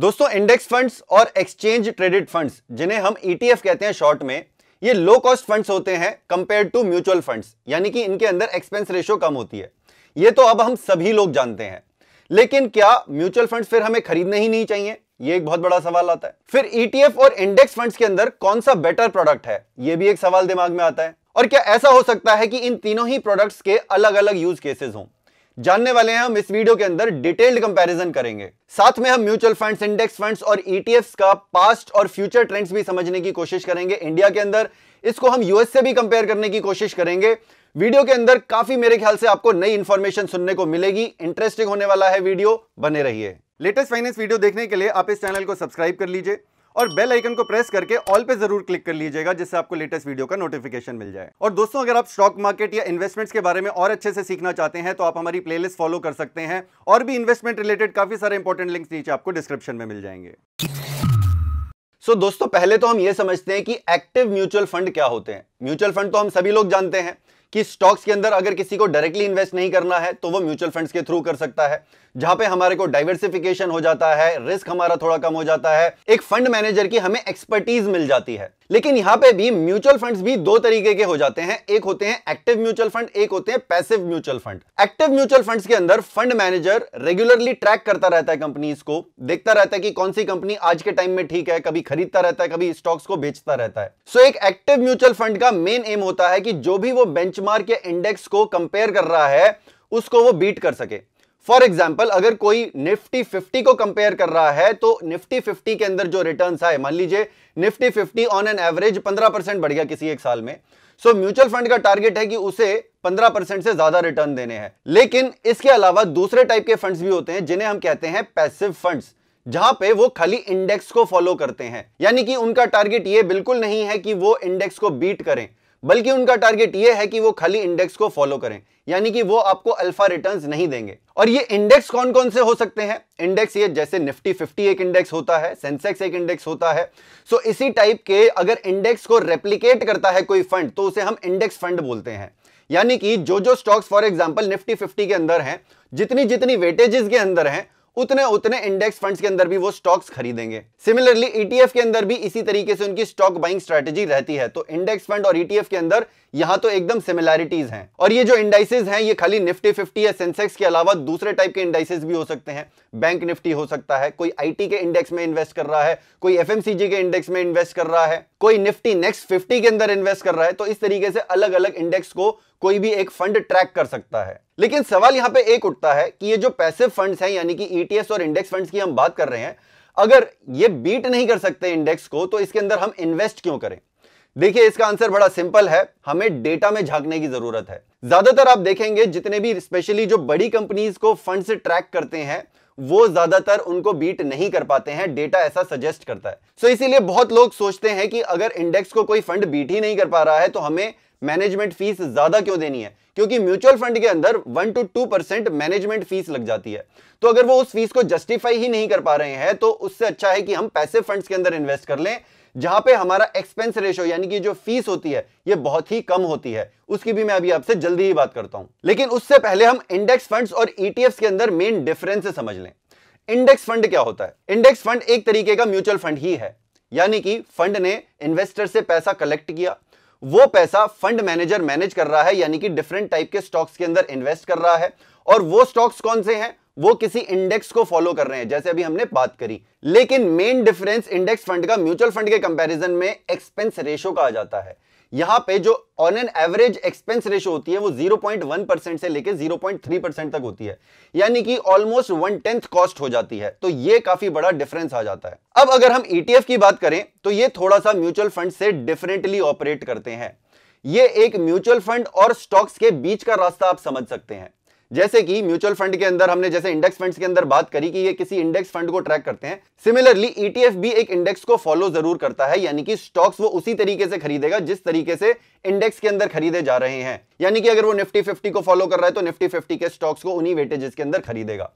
दोस्तों index funds और exchange traded funds जिन्हें हम ईटीएफ e कहते हैं शॉर्ट में ये लो कॉस्ट फंड्स होते हैं कंपेयर टू म्यूचुअल फंड्स यानी कि इनके अंदर एक्सपेंस रेशियो कम होती है ये तो अब हम सभी लोग जानते हैं लेकिन क्या म्यूचुअल फंड्स फिर हमें खरीदने ही नहीं चाहिए ये एक बहुत बड़ा सवाल आता है फिर ईटीएफ e और इंडेक्स फंड्स के अंदर कौन सा बेटर प्रोडक्ट है ये भी एक सवाल दिमाग में आता है और क्या ऐसा हो सकता है कि इन तीनों ही प्रोडक्ट्स के अलग अलग यूज केसेस हों जानने वाले हैं हम इस वीडियो के अंदर डिटेल्ड कंपैरिजन करेंगे साथ में हम म्यूचुअल फंड्स इंडेक्स फंड्स और ईटीएफ e का पास्ट और फ्यूचर ट्रेंड्स भी समझने की कोशिश करेंगे इंडिया के अंदर इसको हम यूएस से भी कंपेयर करने की कोशिश करेंगे वीडियो के अंदर काफी मेरे ख्याल से आपको नई इन्फॉर्मेशन सुनने को मिलेगी इंटरेस्टिंग होने वाला है वीडियो बने रहिए लेटेस्ट फाइनेंस वीडियो देखने के लिए आप इस चैनल को सब्सक्राइब कर लीजिए और बेल आइकन को प्रेस करके ऑल पे जरूर क्लिक कर लीजिएगा जिससे आपको लेटेस्ट वीडियो का नोटिफिकेशन मिल जाए और दोस्तों अगर आप स्टॉक मार्केट या इन्वेस्टमेंट्स के बारे में और अच्छे से सीखना चाहते हैं तो आप हमारी प्लेलिस्ट फॉलो कर सकते हैं और भी इन्वेस्टमेंट रिलेटेड काफी सारे इंपॉर्टेंट लिंक्स नीचे आपको डिस्क्रिप्शन में मिल जाएंगे सो so, दोस्तों पहले तो हम ये समझते हैं कि एक्टिव म्यूचुअल फंड क्या होते हैं म्यूचुअल फंड तो हम सभी लोग जानते हैं कि स्टॉक्स के अंदर अगर किसी को डायरेक्टली इन्वेस्ट नहीं करना है तो वो म्यूचुअल फंड्स के थ्रू कर सकता है जहां पे हमारे को डाइवर्सिफिकेशन हो जाता है रिस्क हमारा थोड़ा कम हो जाता है एक फंड मैनेजर की हमें एक्सपर्टीज मिल जाती है लेकिन यहां पे भी म्यूचुअल फंड्स भी दो तरीके के हो जाते हैं एक होते हैं एक्टिव म्यूचुअल फंड एक होते हैं passive mutual fund active mutual funds के अंदर फंड मैनेजर रेगुलरली ट्रैक करता रहता है कंपनीज को देखता रहता है कि कौन सी कंपनी आज के टाइम में ठीक है कभी खरीदता रहता है कभी स्टॉक्स को बेचता रहता है सो so, एक एक्टिव म्यूचुअल फंड का मेन एम होता है कि जो भी वो बेंच बेंचमार्क या इंडेक्स को कंपेयर कर रहा है उसको वो बीट कर सके फॉर एग्जाम्पल अगर कोई निफ्टी फिफ्टी को कंपेयर कर रहा है तो निफ्टी फिफ्टी के अंदर जो रिटर्न आए मान लीजिए Nifty fifty on an average पंद्रह परसेंट बढ़ गया किसी एक साल में सो म्यूचुअल फंड का टारगेट है कि उसे 15 परसेंट से ज्यादा रिटर्न देने हैं लेकिन इसके अलावा दूसरे टाइप के फंड्स भी होते हैं जिन्हें हम कहते हैं पैसिव फंड्स जहां पे वो खाली इंडेक्स को फॉलो करते हैं यानी कि उनका टारगेट ये बिल्कुल नहीं है कि वो इंडेक्स को बीट करें बल्कि उनका टारगेट यह है कि वो खाली इंडेक्स को फॉलो करें यानी कि वो आपको अल्फा रिटर्न्स नहीं देंगे और ये इंडेक्स कौन कौन से हो सकते हैं इंडेक्स ये जैसे निफ्टी 50 एक इंडेक्स होता है सेंसेक्स एक इंडेक्स होता है सो इसी टाइप के अगर इंडेक्स को रेप्लीकेट करता है कोई फंड तो उसे हम इंडेक्स फंड बोलते हैं यानी कि जो जो stocks for example Nifty fifty के अंदर है जितनी जितनी वेटेजेस के अंदर है उतने उतने इंडेक्स फंड्स के अंदर भी वो स्टॉक्स खरीदेंगे सिमिलरली ईटीएफ e के अंदर भी इसी तरीके से उनकी स्टॉक बाइंग स्ट्रेटेजी रहती है तो इंडेक्स फंड और ईटीएफ e के अंदर यहां तो एकदम सिमिलैरिटीज हैं और ये जो इंडाइसेज हैं ये खाली निफ्टी फिफ्टी या सेंसेक्स के अलावा दूसरे टाइप के इंडाइसेज भी हो सकते हैं बैंक निफ्टी हो सकता है कोई आईटी के इंडेक्स में इन्वेस्ट कर रहा है कोई एफ के इंडेक्स में इन्वेस्ट कर रहा है कोई निफ्टी नेक्स्ट फिफ्टी के अंदर इन्वेस्ट कर रहा है तो इस तरीके से अलग अलग इंडेक्स को कोई भी एक फंड ट्रैक कर सकता है लेकिन सवाल यहां पे एक उठता है कि ये जो पैसिव फंड्स हैं यानी कि ईटीएस e और इंडेक्स फंड्स की हम बात कर रहे हैं अगर ये बीट नहीं कर सकते इंडेक्स को तो इसके अंदर हम इन्वेस्ट क्यों करें देखिए इसका आंसर बड़ा सिंपल है हमें डेटा में झांकने की जरूरत है ज्यादातर आप देखेंगे जितने भी स्पेशली जो बड़ी कंपनीज को फंड ट्रैक करते हैं वो ज्यादातर उनको बीट नहीं कर पाते हैं डेटा ऐसा सजेस्ट करता है सो so इसीलिए बहुत लोग सोचते हैं कि अगर इंडेक्स को कोई फंड बीट ही नहीं कर पा रहा है तो हमें मैनेजमेंट फीस ज्यादा क्यों देनी है क्योंकि म्यूचुअल फंड के अंदर one two two percent management fees लग जाती है तो अगर वो उस फीस को जस्टिफाई ही नहीं कर पा रहे हैं तो उससे अच्छा है कि हम पैसे फंड्स के अंदर इन्वेस्ट कर लें जहां पे हमारा एक्सपेंस रेशियो यानी कि जो फीस होती है ये बहुत ही कम होती है उसकी भी मैं अभी आपसे जल्दी ही बात करता हूं लेकिन उससे पहले हम इंडेक्स फंड्स और ईटीएफ e के अंदर मेन डिफरेंस समझ लें इंडेक्स फंड क्या होता है इंडेक्स फंड एक तरीके का म्यूचुअल फंड ही है यानी कि फंड ने इन्वेस्टर से पैसा कलेक्ट किया वो पैसा फंड मैनेजर मैनेज कर रहा है यानी कि डिफरेंट टाइप के स्टॉक्स के अंदर इन्वेस्ट कर रहा है और वो स्टॉक्स कौन से हैं वो किसी इंडेक्स को फॉलो कर रहे हैं जैसे अभी हमने बात करी लेकिन मेन डिफरेंस इंडेक्स फंड का म्यूचुअल फंड के कंपैरिजन में एक्सपेंस रेशो का आ जाता है यहां पे जो on an average expense ratio होती है वो 0.1 परसेंट से लेकर 0.3 परसेंट तक होती है यानी कि ऑलमोस्ट वन टेंथ कॉस्ट हो जाती है तो ये काफी बड़ा डिफरेंस आ जाता है अब अगर हम ईटीएफ e की बात करें तो ये थोड़ा सा म्यूचुअल फंड से डिफरेंटली ऑपरेट करते हैं ये एक म्यूचुअल फंड और स्टॉक्स के बीच का रास्ता आप समझ सकते हैं जैसे कि म्यूचुअल फंड के अंदर हमने जैसे इंडेक्स फंड्स के अंदर बात करी कि ये किसी इंडेक्स फंड को ट्रैक करते हैं सिमिलरली ईटीएफ e भी एक इंडेक्स को फॉलो जरूर करता है यानी कि स्टॉक्स वो उसी तरीके से खरीदेगा जिस तरीके से इंडेक्स के अंदर खरीदे जा रहे हैं यानी कि अगर वो निफ्टी फिफ्टी को फॉलो कर रहा है तो निफ्टी फिफ्टी के स्टॉक्स को उन्हीं वेटेजेस के अंदर खरीदेगा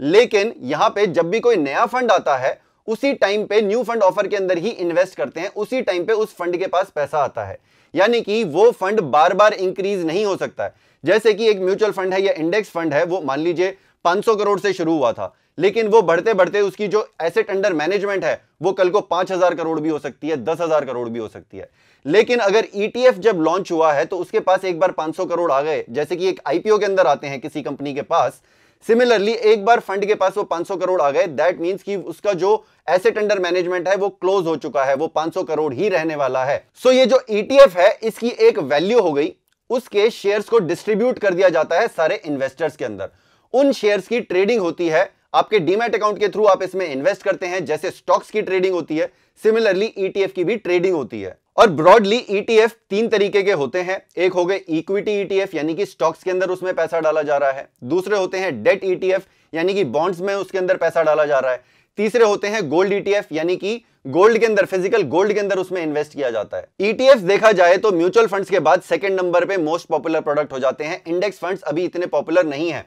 लेकिन यहां पर जब भी कोई नया फंड आता है उसी टाइम पे न्यू फंड ऑफर के अंदर ही इन्वेस्ट करते हैं उसी टाइम पे उस फंड के पास पैसा आता है यानी कि वो फंड बार बार इंक्रीज नहीं हो सकता है जैसे कि एक म्यूचुअल फंड है या इंडेक्स फंड है वो मान लीजिए 500 करोड़ से शुरू हुआ था लेकिन वो बढ़ते बढ़ते उसकी जो एसेट अंडर मैनेजमेंट है वो कल को पांच हजार करोड़ भी हो सकती है दस हजार करोड़ भी हो सकती है लेकिन अगर ईटीएफ e जब लॉन्च हुआ है तो उसके पास एक बार 500 करोड़ आ गए जैसे कि एक आईपीओ के अंदर आते हैं किसी कंपनी के पास सिमिलरली एक बार फंड के पास वो 500 करोड़ आ गए दैट मीन्स कि उसका जो एसेट अंडर मैनेजमेंट है वो क्लोज हो चुका है वो 500 करोड़ ही रहने वाला है सो so ये जो ईटीएफ e है इसकी एक वैल्यू हो गई उसके शेयर्स को डिस्ट्रीब्यूट कर दिया जाता है सारे इन्वेस्टर्स के अंदर उन शेयर्स की ट्रेडिंग होती है आपके डीमेट अकाउंट के थ्रू आप इसमें इन्वेस्ट करते हैं जैसे स्टॉक्स की ट्रेडिंग होती है सिमिलरली ईटीएफ e की भी ट्रेडिंग होती है और ब्रॉडली ईटीएफ e तीन तरीके के होते हैं एक हो गए इक्विटी ईटीएफ e यानी कि स्टॉक्स के अंदर उसमें पैसा डाला जा रहा है दूसरे होते हैं डेट ईटीएफ यानी कि बॉन्ड्स में उसके अंदर पैसा डाला जा रहा है तीसरे होते हैं गोल्ड ईटीएफ e यानी कि गोल्ड के अंदर फिजिकल गोल्ड के अंदर उसमें इन्वेस्ट किया जाता है ईटीएफ e देखा जाए तो म्यूचुअल फंड्स के बाद सेकंड नंबर पे मोस्ट पॉपुलर प्रोडक्ट हो जाते हैं इंडेक्स फंड्स अभी इतने पॉपुलर नहीं है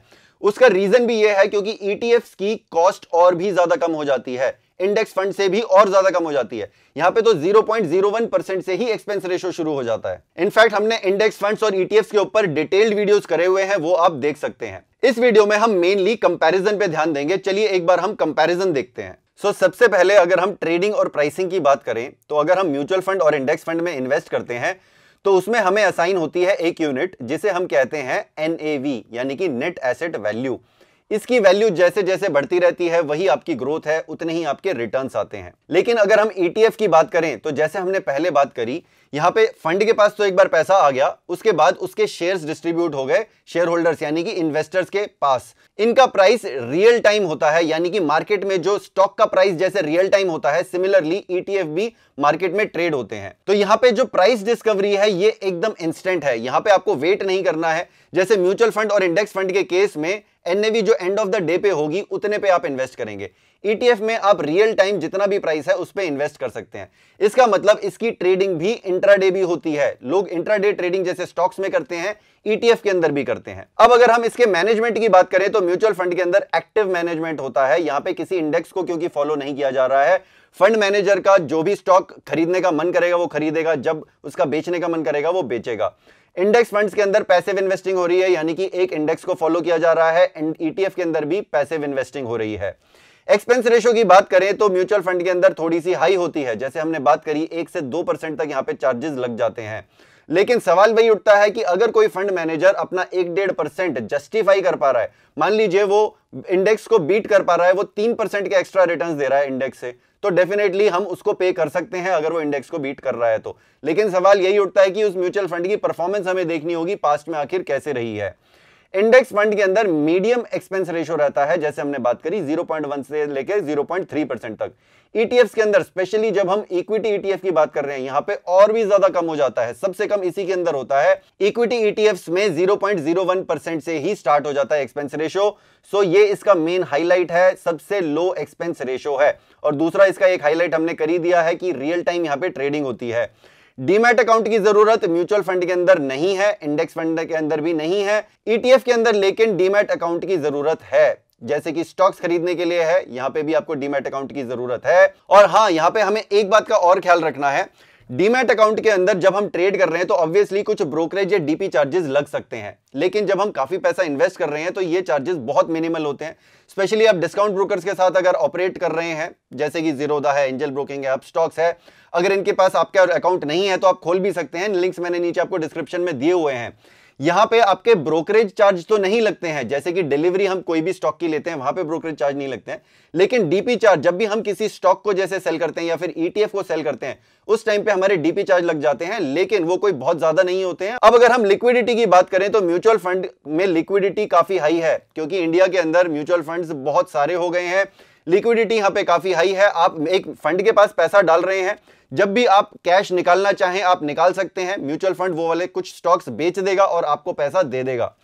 उसका रीजन भी यह है क्योंकि ईटीएफ e की कॉस्ट और भी ज्यादा कम हो जाती है इंडेक्स फंड से भी और ज्यादा कम हो जाती है यहां पे तो 0.01 परसेंट से ही एक्सपेंस रेशो शुरू हो जाता है इनफैक्ट हमने इंडेक्स फंड्स और ईटीएफ e के ऊपर डिटेल्ड वीडियोस करे हुए हैं वो आप देख सकते हैं इस वीडियो में हम मेनली कंपैरिजन पे ध्यान देंगे चलिए एक बार हम कंपैरिजन देखते हैं सो so, सबसे पहले अगर हम ट्रेडिंग और प्राइसिंग की बात करें तो अगर हम म्यूचुअल फंड और इंडेक्स फंड में इन्वेस्ट करते हैं तो उसमें हमें असाइन होती है एक यूनिट जिसे हम कहते हैं एन यानी कि नेट एसेट वैल्यू इसकी वैल्यू जैसे जैसे बढ़ती रहती है वही आपकी ग्रोथ है उतने ही आपके रिटर्न्स आते हैं लेकिन अगर हम ईटीएफ e की बात करें तो जैसे हमने पहले बात करी यहाँ पे फंड के पास तो एक बार पैसा आ गया उसके बाद उसके शेयर्स डिस्ट्रीब्यूट हो गए शेयर होल्डर्स यानी कि इन्वेस्टर्स के पास इनका प्राइस रियल टाइम होता है यानी कि मार्केट में जो स्टॉक का प्राइस जैसे रियल टाइम होता है सिमिलरली ईटीएफ e भी मार्केट में ट्रेड होते हैं तो यहाँ पे जो प्राइस डिस्कवरी है ये एकदम इंस्टेंट है यहाँ पे आपको वेट नहीं करना है जैसे म्यूचुअल फंड और इंडेक्स फंड के केस में एनएवी जो एंड ऑफ द डे पे होगी उतने पे आप इन्वेस्ट करेंगे ईटीएफ e में आप रियल टाइम जितना भी प्राइस है उस पर इन्वेस्ट कर सकते हैं इसका मतलब इसकी ट्रेडिंग भी इंट्राडे भी होती है लोग इंट्राडे ट्रेडिंग जैसे स्टॉक्स में करते हैं ईटीएफ e के अंदर भी करते हैं अब अगर हम इसके मैनेजमेंट की बात करें तो म्यूचुअल फंड के अंदर एक्टिव मैनेजमेंट होता है यहां पे किसी इंडेक्स को क्योंकि फॉलो नहीं किया जा रहा है फंड मैनेजर का जो भी स्टॉक खरीदने का मन करेगा वो खरीदेगा जब उसका बेचने का मन करेगा वो बेचेगा इंडेक्स फंड्स के अंदर पैसिव इन्वेस्टिंग हो रही है यानी कि एक इंडेक्स को फॉलो किया जा रहा है एंड ईटीएफ e के अंदर भी पैसिव इन्वेस्टिंग हो रही है एक्सपेंस रेशो की बात करें तो म्यूचुअल फंड के अंदर थोड़ी सी हाई होती है जैसे हमने बात करी एक से दो परसेंट तक यहाँ पे चार्जेस लग जाते हैं लेकिन सवाल वही उठता है कि अगर कोई फंड मैनेजर अपना एक डेढ़ परसेंट जस्टिफाई कर पा रहा है मान लीजिए वो इंडेक्स को बीट कर पा रहा है वो तीन परसेंट के एक्स्ट्रा रिटर्न दे रहा है इंडेक्स से तो डेफिनेटली हम उसको पे कर सकते हैं अगर वो इंडेक्स को बीट कर रहा है तो लेकिन सवाल यही उठता है कि उस म्यूचुअल फंड की परफॉर्मेंस हमें देखनी होगी पास्ट में आखिर कैसे रही है इंडेक्स फंड के अंदर मीडियम एक्सपेंस रेशियो रहता है जैसे हमने बात करी 0.1 से लेकर 0.3 परसेंट तक ईटीएफ e के अंदर स्पेशली जब हम इक्विटी ईटीएफ e की बात कर रहे हैं यहां पे और भी ज्यादा कम हो जाता है सबसे कम इसी के अंदर होता है इक्विटी ईटीएफ e में 0.01 परसेंट से ही स्टार्ट हो जाता है एक्सपेंस रेशियो सो ये इसका मेन हाईलाइट है सबसे लो एक्सपेंस रेशियो है और दूसरा इसका एक हाईलाइट हमने करी दिया है कि रियल टाइम यहाँ पे ट्रेडिंग होती है डीमेट अकाउंट की जरूरत म्यूचुअल फंड के अंदर नहीं है इंडेक्स फंड के अंदर भी नहीं है ईटीएफ e के अंदर लेकिन डीमेट अकाउंट की जरूरत है जैसे कि स्टॉक्स खरीदने के लिए है यहां पे भी आपको डीमेट अकाउंट की जरूरत है और हां यहां पे हमें एक बात का और ख्याल रखना है डीमैट अकाउंट के अंदर जब हम ट्रेड कर रहे हैं तो ऑब्वियसली कुछ ब्रोकरेज या डीपी चार्जेस लग सकते हैं लेकिन जब हम काफी पैसा इन्वेस्ट कर रहे हैं तो ये चार्जेस बहुत मिनिमल होते हैं स्पेशली आप डिस्काउंट ब्रोकर्स के साथ अगर ऑपरेट कर रहे हैं जैसे कि जीरोदा है एंजल ब्रोकिंग है अब स्टॉक्स है अगर इनके पास आपका अकाउंट नहीं है तो आप खोल भी सकते हैं लिंक्स मैंने नीचे आपको डिस्क्रिप्शन में दिए हुए हैं यहां पे आपके ब्रोकरेज चार्ज तो नहीं लगते हैं जैसे कि डिलीवरी हम कोई भी स्टॉक की लेते हैं वहां पे ब्रोकरेज चार्ज नहीं लगते हैं लेकिन डीपी चार्ज जब भी हम किसी स्टॉक को जैसे सेल करते हैं या फिर ईटीएफ e को सेल करते हैं उस टाइम पे हमारे डीपी चार्ज लग जाते हैं लेकिन वो कोई बहुत ज्यादा नहीं होते हैं अब अगर हम लिक्विडिटी की बात करें तो म्यूचुअल फंड में लिक्विडिटी काफी हाई है क्योंकि इंडिया के अंदर म्यूचुअल फंड बहुत सारे हो गए हैं लिक्विडिटी यहाँ पे काफ़ी हाई है आप एक फंड के पास पैसा डाल रहे हैं जब भी आप कैश निकालना चाहें आप निकाल सकते हैं म्यूचुअल फंड वो वाले कुछ स्टॉक्स बेच देगा और आपको पैसा दे देगा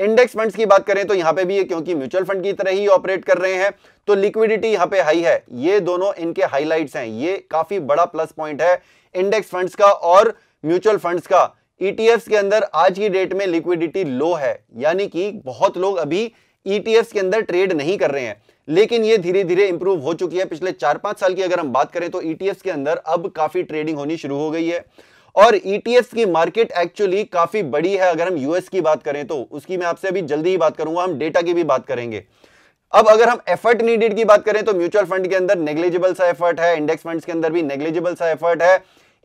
इंडेक्स फंड्स की बात करें तो यहाँ पे भी है क्योंकि म्यूचुअल फंड की तरह ही ऑपरेट कर रहे हैं तो लिक्विडिटी यहां पे हाई है ये दोनों इनके हाईलाइट हैं ये काफी बड़ा प्लस पॉइंट है इंडेक्स फंड्स का और म्यूचुअल फंड्स का ईटीएफ e के अंदर आज की डेट में लिक्विडिटी लो है यानी कि बहुत लोग अभी ईटीएफ e के अंदर ट्रेड नहीं कर रहे हैं लेकिन ये धीरे धीरे इंप्रूव हो चुकी है पिछले चार पांच साल की अगर हम बात करें तो ईटीएफ e के अंदर अब काफी ट्रेडिंग होनी शुरू हो गई है और ईटीएफ e की मार्केट एक्चुअली काफी बड़ी है अगर हम यूएस की बात करें तो उसकी मैं आपसे अभी जल्दी ही बात करूंगा हम डेटा की भी बात करेंगे अब अगर हम एफर्ट नीडेड की बात करें तो म्यूचुअल फंड के अंदर नेग्लेजिबल सा एफर्ट है इंडेक्स फंड्स के अंदर भी नेग्लेजिबल सा एफर्ट है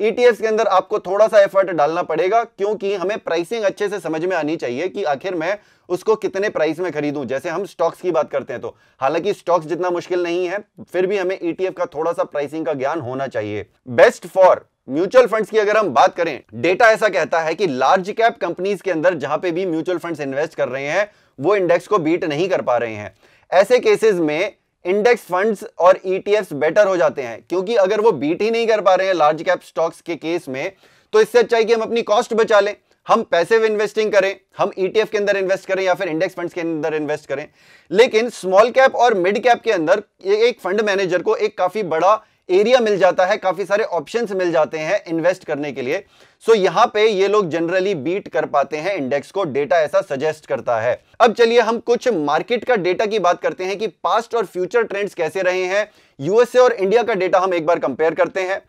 ईटीएस e के अंदर आपको थोड़ा सा एफर्ट डालना पड़ेगा क्योंकि हमें प्राइसिंग अच्छे से समझ में आनी चाहिए कि आखिर मैं उसको कितने प्राइस में खरीदूं जैसे हम स्टॉक्स की बात करते हैं तो हालांकि स्टॉक्स जितना मुश्किल नहीं है फिर भी हमें ईटीएफ e का थोड़ा सा प्राइसिंग का ज्ञान होना चाहिए बेस्ट फॉर म्यूचुअल फंड्स की अगर हम बात करें डेटा ऐसा कहता है कि लार्ज कैप कंपनीज के अंदर जहां पे भी म्यूचुअल फंड्स इन्वेस्ट कर रहे हैं वो इंडेक्स को बीट नहीं कर पा रहे हैं ऐसे केसेस में इंडेक्स फंड्स और ईटीएफ e बेटर हो जाते हैं क्योंकि अगर वो बीट ही नहीं कर पा रहे हैं लार्ज कैप स्टॉक्स के केस में तो इससे अच्छा है कि हम अपनी कॉस्ट बचा लें हम पैसे इन्वेस्टिंग करें हम ईटीएफ e के अंदर इन्वेस्ट करें या फिर इंडेक्स फंड्स के अंदर इन्वेस्ट करें लेकिन स्मॉल कैप और मिड कैप के अंदर एक फंड मैनेजर को एक काफी बड़ा एरिया मिल जाता है काफी सारे ऑप्शंस मिल जाते हैं इन्वेस्ट करने के लिए सो so, यहां पे ये लोग जनरली बीट कर पाते हैं इंडेक्स को डेटा ऐसा सजेस्ट करता है अब चलिए हम कुछ मार्केट का डेटा की बात करते हैं कि पास्ट और फ्यूचर ट्रेंड्स कैसे रहे हैं यूएसए और इंडिया का डेटा हम एक बार कंपेयर करते हैं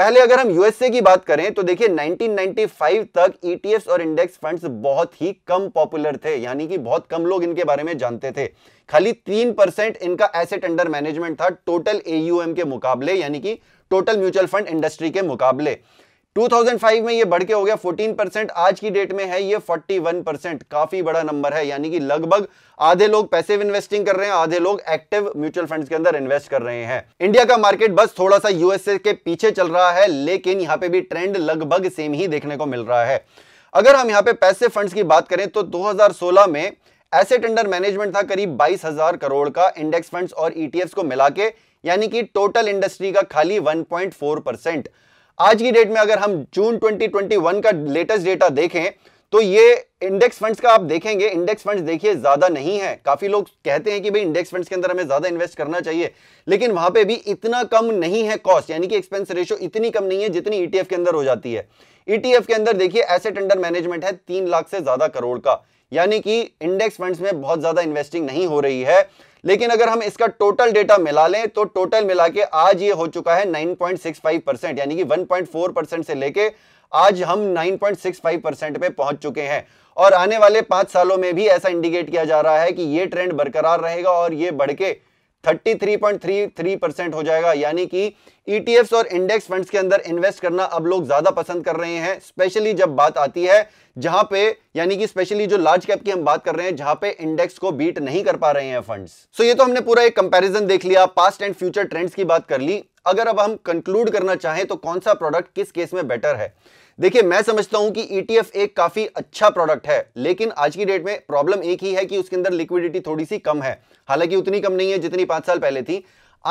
पहले अगर हम यूएसए की बात करें तो देखिए 1995 तक ईटीएफ e और इंडेक्स फंड्स बहुत ही कम पॉपुलर थे यानी कि बहुत कम लोग इनके बारे में जानते थे खाली तीन परसेंट इनका एसेट अंडर मैनेजमेंट था टोटल एयूएम के मुकाबले यानी कि टोटल म्यूचुअल फंड इंडस्ट्री के मुकाबले 2005 में ये बढ़ के हो गया 14 परसेंट आज की डेट में है ये 41 परसेंट काफी बड़ा नंबर है यानी कि लगभग आधे लोग पैसे इन्वेस्टिंग कर रहे हैं आधे लोग एक्टिव म्यूचुअल फंड्स के अंदर इन्वेस्ट कर रहे हैं इंडिया का मार्केट बस थोड़ा सा यूएसए के पीछे चल रहा है लेकिन यहाँ पे भी ट्रेंड लगभग सेम ही देखने को मिल रहा है अगर हम यहाँ पे पैसे फंड की बात करें तो दो में एसेट अंडर मैनेजमेंट था करीब बाईस करोड़ का इंडेक्स फंड और ईटीएफ e को मिला यानी कि टोटल इंडस्ट्री का खाली वन आज की डेट में अगर हम जून 2021 का लेटेस्ट डेटा देखें तो ये इंडेक्स फंड्स का आप देखेंगे इंडेक्स फंड्स देखिए ज्यादा नहीं है काफी लोग कहते हैं कि भाई इंडेक्स फंड्स के अंदर हमें ज्यादा इन्वेस्ट करना चाहिए लेकिन वहां पे भी इतना कम नहीं है कॉस्ट यानी कि एक्सपेंस रेशियो इतनी कम नहीं है जितनी ईटीएफ e के अंदर हो जाती है ईटीएफ e के अंदर देखिए एसेट अंडर मैनेजमेंट है तीन लाख से ज्यादा करोड़ का यानी कि इंडेक्स फंड्स में बहुत ज्यादा इन्वेस्टिंग नहीं हो रही है लेकिन अगर हम इसका टोटल डेटा मिला लें तो टोटल मिला के आज ये हो चुका है 9.65 परसेंट यानी कि 1.4 परसेंट से लेके आज हम 9.65 परसेंट पे पहुंच चुके हैं और आने वाले पांच सालों में भी ऐसा इंडिकेट किया जा रहा है कि ये ट्रेंड बरकरार रहेगा और ये बढ़ के 33.33 परसेंट हो जाएगा यानी कि ईटीएफ्स e और इंडेक्स फंड्स के अंदर इन्वेस्ट करना अब लोग ज्यादा पसंद कर रहे हैं स्पेशली जब बात आती है जहां पे यानी कि स्पेशली जो लार्ज कैप की हम बात कर रहे हैं जहां पे इंडेक्स को बीट नहीं कर पा रहे हैं फंड्स सो so ये तो हमने पूरा एक कंपैरिजन देख लिया पास्ट एंड फ्यूचर ट्रेंड्स की बात कर ली अगर अब हम कंक्लूड करना चाहें तो कौन सा प्रोडक्ट किस केस में बेटर है देखिए मैं समझता हूं कि ईटीएफ e एक काफी अच्छा प्रोडक्ट है लेकिन आज की डेट में प्रॉब्लम एक ही है कि उसके अंदर लिक्विडिटी थोड़ी सी कम है हालांकि उतनी कम नहीं है जितनी पांच साल पहले थी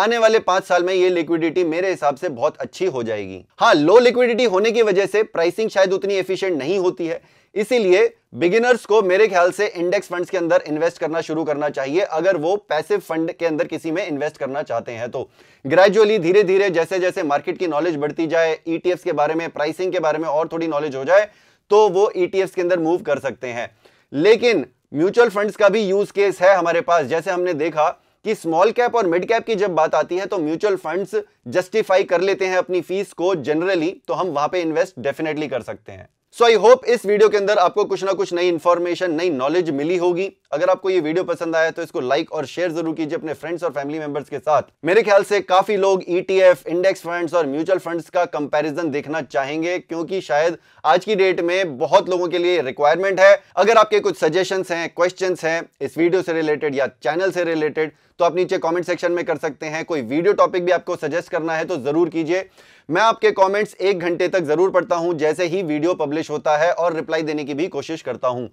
आने वाले पांच साल में ये लिक्विडिटी मेरे हिसाब से बहुत अच्छी हो जाएगी हाँ लो लिक्विडिटी होने की वजह से प्राइसिंग शायद उतनी एफिशिएंट नहीं होती है इसीलिए बिगिनर्स को मेरे ख्याल से इंडेक्स फंड्स के अंदर इन्वेस्ट करना शुरू करना चाहिए अगर वो पैसिव फंड के अंदर किसी में इन्वेस्ट करना चाहते हैं तो ग्रेजुअली धीरे धीरे जैसे जैसे मार्केट की नॉलेज बढ़ती जाए ईटीएफ e के बारे में प्राइसिंग के बारे में और थोड़ी नॉलेज हो जाए तो वो ईटीएफ e के अंदर मूव कर सकते हैं लेकिन म्यूचुअल फंड्स का भी यूज केस है हमारे पास जैसे हमने देखा कि स्मॉल कैप और मिड कैप की जब बात आती है तो म्यूचुअल फंड्स जस्टिफाई कर लेते हैं अपनी फीस को जनरली तो हम वहां पे इन्वेस्ट डेफिनेटली कर सकते हैं सो आई होप इस वीडियो के अंदर आपको कुछ ना कुछ नई इन्फॉर्मेशन नई नॉलेज मिली होगी अगर आपको ये वीडियो पसंद आया तो इसको लाइक और शेयर जरूर कीजिए अपने फ्रेंड्स और फैमिली मेंबर्स के साथ मेरे ख्याल से काफी लोग ईटीएफ इंडेक्स फंड्स और म्यूचुअल फंड्स का कंपैरिजन देखना चाहेंगे क्योंकि शायद आज की डेट में बहुत लोगों के लिए रिक्वायरमेंट है अगर आपके कुछ सजेशन हैं क्वेश्चन हैं इस वीडियो से रिलेटेड या चैनल से रिलेटेड तो आप नीचे कॉमेंट सेक्शन में कर सकते हैं कोई वीडियो टॉपिक भी आपको सजेस्ट करना है तो जरूर कीजिए मैं आपके कॉमेंट्स एक घंटे तक जरूर पढ़ता हूं जैसे ही वीडियो पब्लिश होता है और रिप्लाई देने की भी कोशिश करता हूं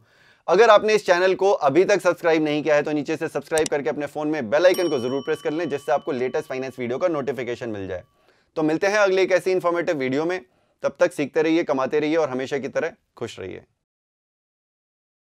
अगर आपने इस चैनल को अभी तक सब्सक्राइब नहीं किया है तो नीचे से सब्सक्राइब करके अपने फोन में बेल आइकन को जरूर प्रेस कर लें जिससे आपको लेटेस्ट फाइनेंस वीडियो का नोटिफिकेशन मिल जाए तो मिलते हैं अगले एक ऐसी इन्फॉर्मेटिव वीडियो में तब तक सीखते रहिए कमाते रहिए और हमेशा की तरह खुश रहिए